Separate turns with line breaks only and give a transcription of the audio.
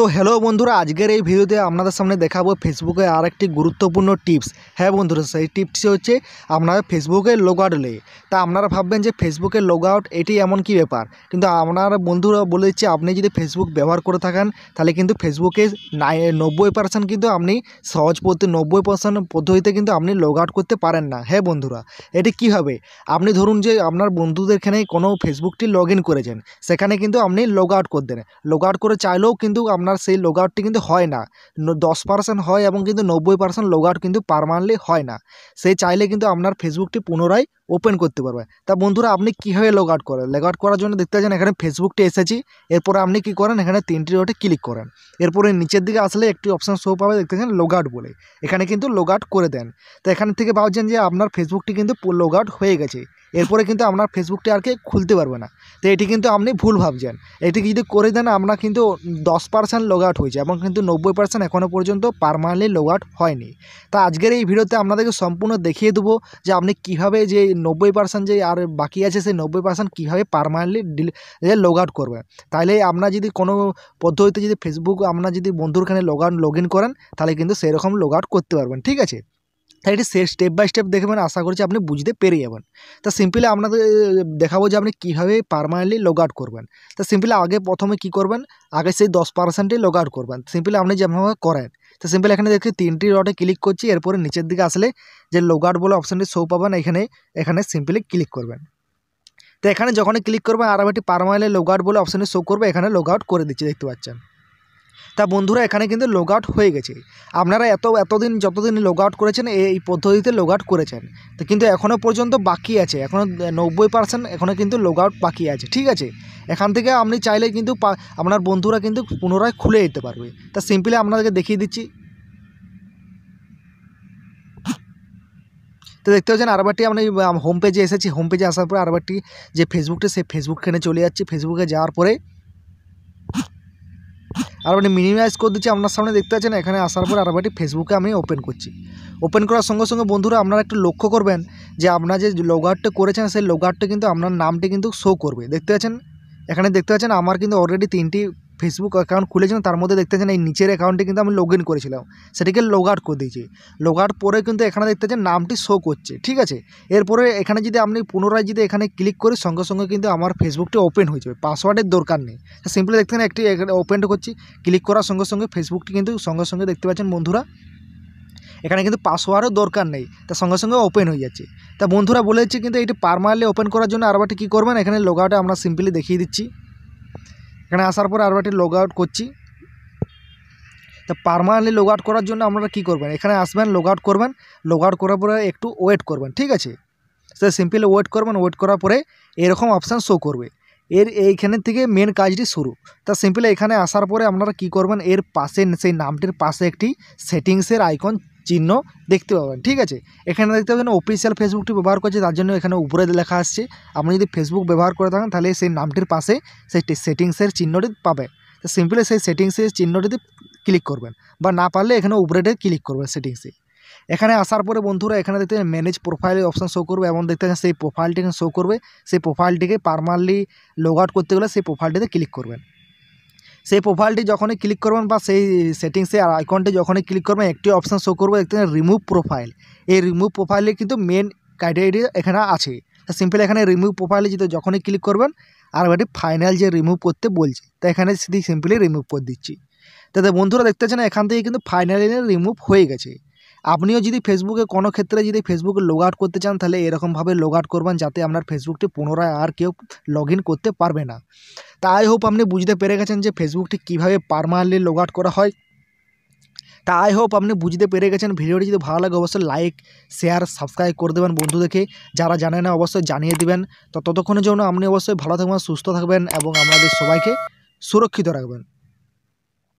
তো হ্যালো বন্ধুরা আজকের এই ভিডিওতে আপনাদের সামনে দেখাবো ফেসবুকে আর একটি গুরুত্বপূর্ণ টিপস হ্যাঁ বন্ধুরা সেই টিপসটি হচ্ছে আপনারা ফেসবুকে লগ আউট লে তা আপনারা ভাববেন যে ফেসবুকে লগ আউট এটি এমন কি ব্যাপার কিন্তু আপনার বন্ধুরা বলে দিচ্ছে আপনি যদি ফেসবুক ব্যবহার করে থাকেন তাহলে কিন্তু ফেসবুকে নব্বই পার্সেন্ট কিন্তু আপনি সহজ পদ্ধতি নব্বই পার্সেন্ট পদ্ধতিতে কিন্তু আপনি লগ আউট করতে পারেন না হ্যাঁ বন্ধুরা এটি কীভাবে আপনি ধরুন যে আপনার বন্ধুদের এখানে কোনো ফেসবুকটি লগ ইন করেছেন সেখানে কিন্তু আপনি লগ আউট করতেন লগ আউট করে চাইলেও কিন্তু আপনার আপনার সেই লগ আউটটি কিন্তু হয় না দশ পার্সেন্ট হয় এবং কিন্তু নব্বই পার্সেন্ট লগ আউট কিন্তু পারমানেন্টলি হয় না সেই চাইলে কিন্তু আপনার ফেসবুকটি পুনরায় ওপেন করতে পারবে তা বন্ধুরা আপনি কীভাবে লগ আউট করেন লগ আউট করার জন্য দেখতে পাচ্ছেন এখানে ফেসবুকটি এসেছি এরপরে আপনি কি করেন এখানে তিনটি ডটে ক্লিক করেন এরপরে নিচের দিকে আসলে একটি অপশান শো পাবে দেখতে পাচ্ছেন লগ আউট বলে এখানে কিন্তু লগ আউট করে দেন তো এখান থেকে ভাবছেন যে আপনার ফেসবুকটি কিন্তু লগ আউট হয়ে গেছে এরপরে কিন্তু আপনার ফেসবুকটা আর কে খুলতে পারবে না তো এটি কিন্তু আপনি ভুল ভাবছেন এটি যদি করে দেন আপনার কিন্তু দশ পার্সেন্ট লগ আউট হয়েছে এবং কিন্তু নব্বই পার্সেন্ট এখনও পর্যন্ত পারমানেন্টলি লগ আউট হয়নি তা আজকের এই ভিডিওতে আপনাদেরকে সম্পূর্ণ দেখিয়ে দেবো যে আপনি কিভাবে যে নব্বই পার্সেন্ট যে আর বাকি আছে সেই নব্বই পার্সেন্ট কীভাবে পারমানেন্টলি লগ আউট করবেন তাহলে আপনার যদি কোনো পদ্ধতিতে যদি ফেসবুক আপনার যদি বন্ধুরখানে লগ আউট লগ ইন করেন তাহলে কিন্তু সেরকম লগ আউট করতে পারবেন ঠিক আছে তাই এটি স্টেপ বাই স্টেপ দেখবেন আশা করছি আপনি বুঝতে পেরে যাবেন তা সিম্পলি আপনাদের দেখাবো যে আপনি কীভাবে পারমানেন্টলি লগ আউট করবেন তা সিম্পলি আগে প্রথমে কি করবেন আগে সেই দশ পার্সেন্টে লগ আউট করবেন সিম্পলি আপনি যেভাবে করেন তো সিম্পলি এখানে দেখছি তিনটি রটে ক্লিক করছি এরপরে নিচের দিকে আসলে যে লগ আউট বলে অপশানটি শো পাবেন এখানে এখানে সিম্পলি ক্লিক করবেন তো এখানে যখনই ক্লিক করবেন আর একটি পারমানেন্টলি লগ আউট বলে অপশানটি শো করবে এখানে লগ আউট করে দিচ্ছি দেখতে পাচ্ছেন তা বন্ধুরা এখানে কিন্তু লগ আউট হয়ে গেছে আপনারা এত এতদিন যতদিন লগ আউট করেছেন এই পদ্ধতিতে লগ আউট করেছেন তো কিন্তু এখনও পর্যন্ত বাকি আছে এখনও নব্বই পার্সেন্ট এখনও কিন্তু লগ আউট বাকি আছে ঠিক আছে এখান থেকে আপনি চাইলে কিন্তু আপনার বন্ধুরা কিন্তু পুনরায় খুলে দিতে পারবে তা সিম্পলি আপনাদেরকে দেখিয়ে দিচ্ছি তো দেখতে পাচ্ছেন আরবারটি আমি হোম পেজে এসেছি হোম পেজে আসার পরে আরবারটি যে ফেসবুকটা সেই ফেসবুকখানে চলে যাচ্ছি ফেসবুকে যাওয়ার পরে আর আরবারটি মিনিমাইজ মানে করে দিচ্ছি আপনার সামনে দেখতে পাচ্ছেন এখানে আসার পর একটি ফেসবুকে আমি ওপেন করছি ওপেন করার সঙ্গে সঙ্গে বন্ধুরা আপনারা একটু লক্ষ্য করবেন যে আপনার যে লোগারটা করেছেন সেই লোগারটা কিন্তু আপনার নামটি কিন্তু শো করবে দেখতে পাচ্ছেন এখানে দেখতে পাচ্ছেন আমার কিন্তু অলরেডি তিনটি ফেসবুক অ্যাকাউন্ট খুলেছিলাম তার মধ্যে দেখতেছেন এই নিচের অ্যাকাউন্টে কিন্তু আমি লগ ইন করেছিলাম সেটিকে লগ আউট করে দিয়েছি লগ আউট পরে কিন্তু এখানে দেখতেছেন নামটি শো করছে ঠিক আছে এরপরে এখানে যদি আপনি পুনরায় যদি এখানে ক্লিক করি সঙ্গে সঙ্গে কিন্তু আমার ফেসবুকটি ওপেন হয়ে যাবে পাসওয়ার্ডের দরকার নেই সিম্পলি দেখতেছেন একটি ওপেন করছি ক্লিক করার সঙ্গে সঙ্গে ফেসবুকটি কিন্তু সঙ্গে সঙ্গে দেখতে পাচ্ছেন বন্ধুরা এখানে কিন্তু পাসওয়ার্ডও দরকার নেই তা সঙ্গে সঙ্গে ওপেন হয়ে যাচ্ছে তা বন্ধুরা বলেছি কিন্তু এটি পারমানেন্টলি ওপেন করার জন্য আরবারটি কী করবেন এখানে লগ আমরা সিম্পলি দেখিয়ে দিচ্ছি এখানে আসার পরে আরও একটি লগ আউট করছি তো পারমানেন্টলি লগ আউট করার জন্য আপনারা কী করবেন এখানে আসবেন লগ আউট করবেন লগ আউট করার পরে একটু ওয়েট করবেন ঠিক আছে সে সিম্পলি ওয়েট করবেন ওয়েট করার পরে এরকম অপশান শো করবে এর এইখানের থেকে মেন কাজটি শুরু তা সিম্পলি এখানে আসার পরে আপনারা কি করবেন এর পাশে সেই নামটির পাশে একটি সেটিংসের আইকন চিহ্ন দেখতে পাবেন ঠিক আছে এখানে দেখতে পাবেন অফিসিয়াল ফেসবুকটি ব্যবহার করছে তার জন্য এখানে উপরে লেখা আসছে আপনি যদি ফেসবুক ব্যবহার করে থাকেন তাহলে সেই নামটির পাশে সেই সেটিংসের চিহ্নটি পাবে তো সিম্পলি সেই সেটিংসের চিহ্নটিতে ক্লিক করবেন বা না পারলে এখানে উপরেটে ক্লিক করবেন সেটিংসে এখানে আসার পরে বন্ধুরা এখানে দেখতে ম্যানেজ প্রোফাইলের অপশান শো করবে এবং দেখতে সেই প্রোফাইলটিকে শো করবে সেই প্রোফাইলটিকে পারমারলি লগ আউট করতে গেলে সেই প্রোফাইলটিতে ক্লিক করবেন সেই প্রোফাইলটি যখনই ক্লিক করবেন বা সেই সেটিংসে আইকনটি যখনই ক্লিক করবেন একটি অপশান শো করবে একটি রিমুভ প্রোফাইল এই রিমুভ প্রোফাইলে কিন্তু মেন ক্রাইটেরিয়া এখানে আছে সিম্পল এখানে রিমুভ প্রোফাইলে যদি যখনই ক্লিক করবেন আর এটি ফাইনাল যে রিমুভ করতে বলছে তো এখানে সিম্পলি রিমুভ করে দিচ্ছি তাতে বন্ধুরা দেখতে পাচ্ছেন এখান থেকে কিন্তু ফাইনালি রিমুভ হয়ে গেছে আপনিও যদি ফেসবুকে কোনো ক্ষেত্রে যদি ফেসবুকে লগ আউট করতে চান তাহলে এরকমভাবে লগ আউট করবেন যাতে আপনার ফেসবুকটি পুনরায় আর কেউ লগ করতে পারবে না তা আই হোপ আপনি বুঝতে পেরে গেছেন যে ফেসবুকটি কীভাবে পারমানেন্টলি লগ আউট করা হয় তা আই হোপ আপনি বুঝতে পেরে গেছেন ভিডিওটি যদি ভালো লাগে অবশ্যই লাইক শেয়ার সাবস্ক্রাইব করে দেবেন বন্ধুদেরকে যারা জানে না অবশ্যই জানিয়ে দেবেন তো ততক্ষণের জন্য আপনি অবশ্যই ভালো থাকবেন সুস্থ থাকবেন এবং আমাদের সবাইকে সুরক্ষিত রাখবেন